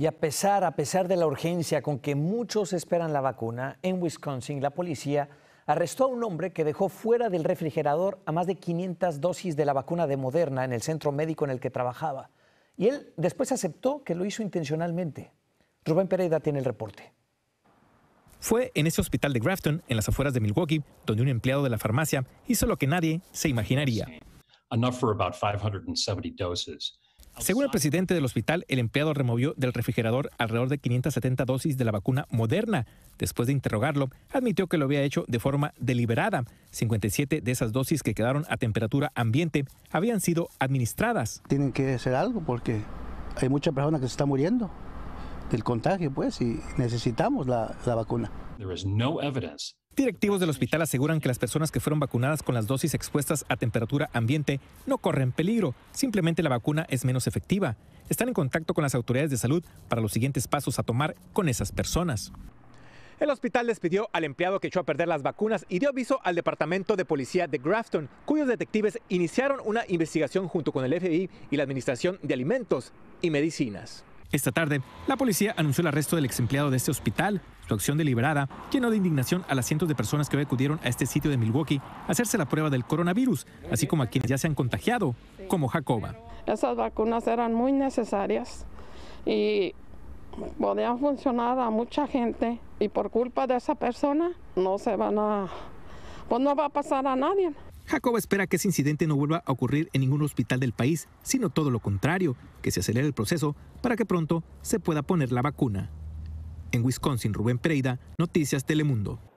Y a pesar, a pesar de la urgencia con que muchos esperan la vacuna, en Wisconsin la policía arrestó a un hombre que dejó fuera del refrigerador a más de 500 dosis de la vacuna de Moderna en el centro médico en el que trabajaba. Y él después aceptó que lo hizo intencionalmente. Rubén Pereira tiene el reporte. Fue en ese hospital de Grafton, en las afueras de Milwaukee, donde un empleado de la farmacia hizo lo que nadie se imaginaría. Enough for about 570 doses. Según el presidente del hospital, el empleado removió del refrigerador alrededor de 570 dosis de la vacuna moderna. Después de interrogarlo, admitió que lo había hecho de forma deliberada. 57 de esas dosis que quedaron a temperatura ambiente habían sido administradas. Tienen que hacer algo porque hay muchas personas que se están muriendo del contagio, pues, y necesitamos la, vacuna. no Directivos del hospital aseguran que las personas que fueron vacunadas con las dosis expuestas a temperatura ambiente no corren peligro, simplemente la vacuna es menos efectiva. Están en contacto con las autoridades de salud para los siguientes pasos a tomar con esas personas. El hospital despidió al empleado que echó a perder las vacunas y dio aviso al departamento de policía de Grafton, cuyos detectives iniciaron una investigación junto con el FBI y la Administración de Alimentos y Medicinas. Esta tarde, la policía anunció el arresto del ex empleado de este hospital. Su acción deliberada llenó de indignación a las cientos de personas que hoy acudieron a este sitio de Milwaukee a hacerse la prueba del coronavirus, así como a quienes ya se han contagiado, como Jacoba. Esas vacunas eran muy necesarias y podían funcionar a mucha gente y por culpa de esa persona no se van a, pues no va a pasar a nadie. Jacoba espera que ese incidente no vuelva a ocurrir en ningún hospital del país, sino todo lo contrario, que se acelere el proceso para que pronto se pueda poner la vacuna. En Wisconsin, Rubén Pereira, Noticias Telemundo.